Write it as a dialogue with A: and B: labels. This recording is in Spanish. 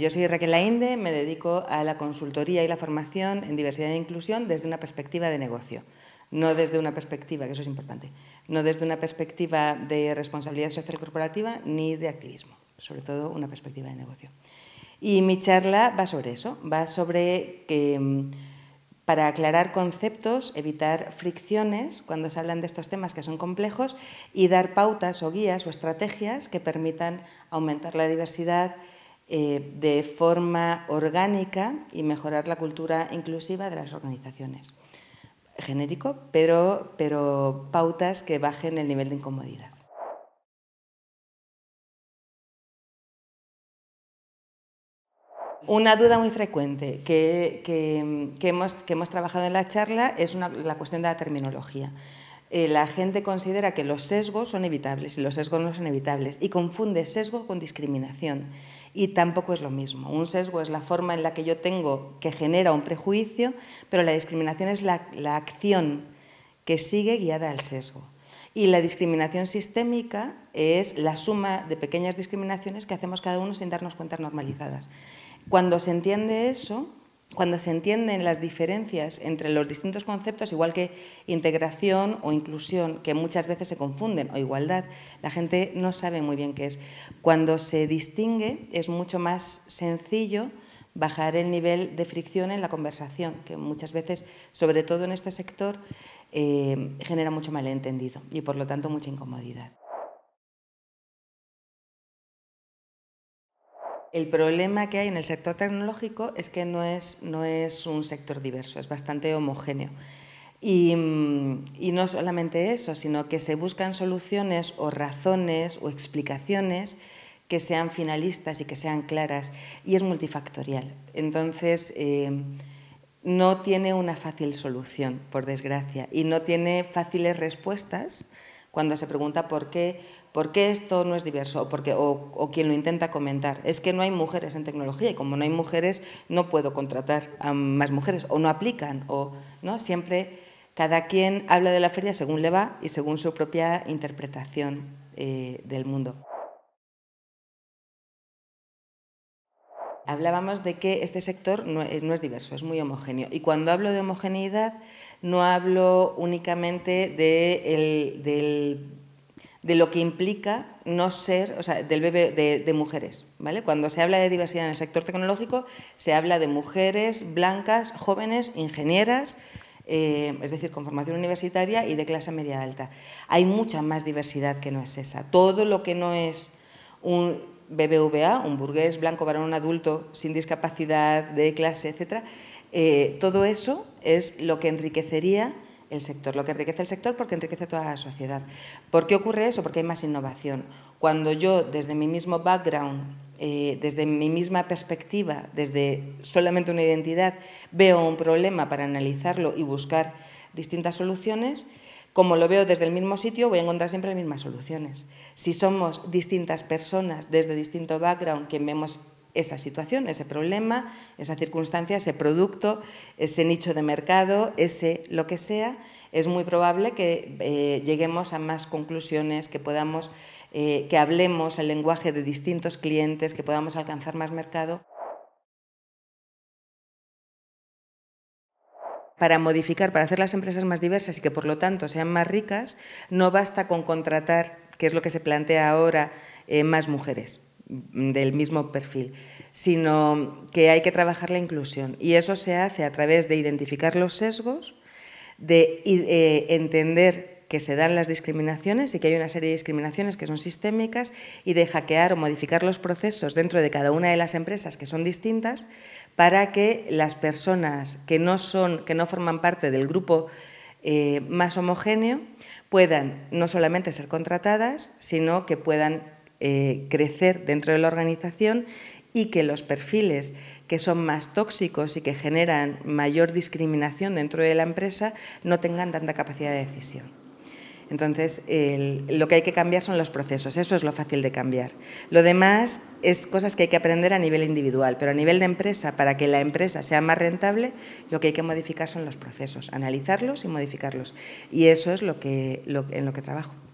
A: Yo soy Raquel Lainde, me dedico a la consultoría y la formación en diversidad e inclusión desde una perspectiva de negocio, no desde una perspectiva, que eso es importante, no desde una perspectiva de responsabilidad social corporativa ni de activismo, sobre todo una perspectiva de negocio. Y mi charla va sobre eso, va sobre que mm, para aclarar conceptos, evitar fricciones cuando se hablan de estos temas que son complejos y dar pautas o guías o estrategias que permitan aumentar la diversidad, eh, de forma orgánica y mejorar la cultura inclusiva de las organizaciones. Genérico, pero, pautas que bajen el nivel de incomodidad. Una duda muy frecuente que, que, hemos, trabajado en la charla es la cuestión de la terminología. Eh, la gente considera que los sesgos son evitables y los sesgos no son evitables y confunde sesgo con discriminación. Y tampoco es lo mismo. Un sesgo es la forma en la que yo tengo que genera un prejuicio, pero la discriminación es la, acción que sigue guiada al sesgo. Y la discriminación sistémica es la suma de pequeñas discriminaciones que hacemos cada uno sin darnos cuenta normalizadas. Cuando se entiende eso, cuando se entienden las diferencias entre los distintos conceptos, igual que integración o inclusión, que muchas veces se confunden, o igualdad, la gente no sabe muy bien qué es. Cuando se distingue es mucho más sencillo bajar el nivel de fricción en la conversación, que muchas veces, sobre todo en este sector, eh, genera mucho malentendido y por lo tanto mucha incomodidad. El problema que hay en el sector tecnológico es que no es, no es un sector diverso, es bastante homogéneo. Mm, y, no solamente eso, sino que se buscan soluciones o razones o explicaciones que sean finalistas y que sean claras, y es multifactorial. Entonces, eh, no tiene una fácil solución, por desgracia, y no tiene fáciles respuestas cuando se pregunta por qué, por qué esto no es diverso o, quien lo intenta comentar. Es que no hay mujeres en tecnología y como no hay mujeres no puedo contratar a más mujeres o no aplican o no siempre cada quien habla de la feria según le va y según su propia interpretación eh, del mundo. Hablábamos de que este sector no es, diverso, es muy homogéneo. Y cuando hablo de homogeneidad, no hablo únicamente de, lo que implica no ser, o sea, del bebé de, mujeres. ¿vale? Cuando se habla de diversidad en el sector tecnológico, se habla de mujeres blancas, jóvenes, ingenieras, eh, es decir, con formación universitaria y de clase media alta. Hay mucha más diversidad que no es esa. Todo lo que no es un BBVA, un burgués blanco varón adulto sin discapacidad de clase, etc. Eh, todo eso es lo que enriquecería el sector, lo que enriquece el sector porque enriquece toda la sociedad. ¿Por qué ocurre eso? Porque hay más innovación. Cuando yo, desde mi mismo background, eh, desde mi misma perspectiva, desde solamente una identidad, veo un problema para analizarlo y buscar distintas soluciones, como lo veo desde el mismo sitio, voy a encontrar siempre las mismas soluciones. Si somos distintas personas desde distinto background que vemos esa situación, ese problema, esa circunstancia, ese producto, ese nicho de mercado, ese lo que sea, es muy probable que eh, lleguemos a más conclusiones, que podamos, eh, que hablemos el lenguaje de distintos clientes, que podamos alcanzar más mercado. para modificar, para hacer las empresas más diversas y que por lo tanto sean más ricas, no basta con contratar, que es lo que se plantea ahora, eh, más mujeres del mismo perfil, sino que hay que trabajar la inclusión. Y eso se hace a través de identificar los sesgos, de eh, entender que se dan las discriminaciones y que hay una serie de discriminaciones que son sistémicas y de hackear o modificar los procesos dentro de cada una de las empresas que son distintas para que las personas que no, son, que no forman parte del grupo eh, más homogéneo puedan no solamente ser contratadas, sino que puedan eh, crecer dentro de la organización y que los perfiles que son más tóxicos y que generan mayor discriminación dentro de la empresa no tengan tanta capacidad de decisión. Entonces, lo que hay que cambiar son los procesos, eso es lo fácil de cambiar. Lo demás es cosas que hay que aprender a nivel individual, pero a nivel de empresa, para que la empresa sea más rentable, lo que hay que modificar son los procesos, analizarlos y modificarlos. Y eso es lo que, en lo que trabajo.